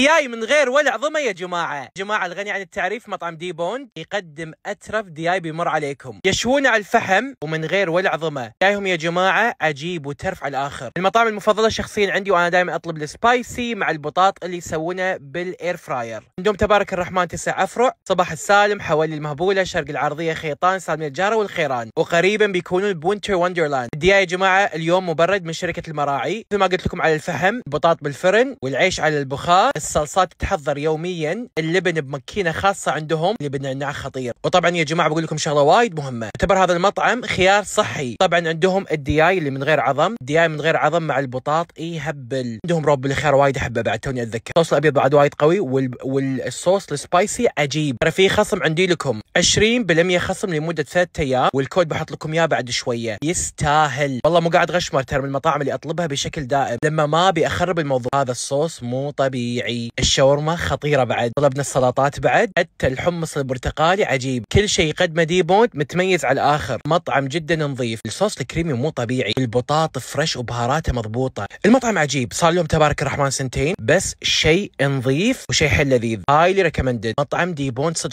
دياي من غير ولا عظمه يا جماعه جماعه الغني عن التعريف مطعم دي بوند يقدم اترف دياي بيمر عليكم يشوون على الفحم ومن غير ولا عظمه ديايهم يا جماعه عجيب وترف على الاخر المطاعم المفضله شخصيا عندي وانا دائما اطلب السبايسي مع البطاط اللي يسوونه بالاير فراير عندهم تبارك الرحمن تسع افرع صباح السالم حوالي المهبوله شرق العرضيه خيطان سالميه الجاره والخيران وقريبا بيكونون بوينتر وندرلاند الدياي يا جماعه اليوم مبرد من شركه المراعي مثل ما قلت لكم على الفحم البطاط بالفرن والعيش على البخار الصلصات تحضر يوميا اللبن بمكينه خاصه عندهم لبن نعناع خطير وطبعا يا جماعه بقول لكم شغله وايد مهمه اعتبر هذا المطعم خيار صحي طبعا عندهم الدياي اللي من غير عظم الدياي من غير عظم مع البطاط يهبل عندهم روب الخيار وايد احبه بعد توني اتذكر الصوص الابيض بعد وايد قوي وال... والصوص السبايسي عجيب ترى في خصم عندي لكم 20% خصم لمده ثلاث ايام والكود بحط لكم اياه بعد شويه يستاهل والله مو قاعد غشمر ترى من المطاعم اللي اطلبها بشكل دائم لما ما ابي اخرب الموضوع هذا الصوص مو طبيعي طبيعي الشاورما خطيرة بعد طلبنا السلطات بعد حتى الحمص البرتقالي عجيب كل شيء يقدمه دي بوند متميز على الآخر مطعم جدا نظيف الصوص الكريمي مو طبيعي البطاط فريش وبهاراته مضبوطة المطعم عجيب صار لهم تبارك الرحمن سنتين بس شيء نظيف وشيء حل لذيذ هايلي ريكومندد مطعم دي بوند صدق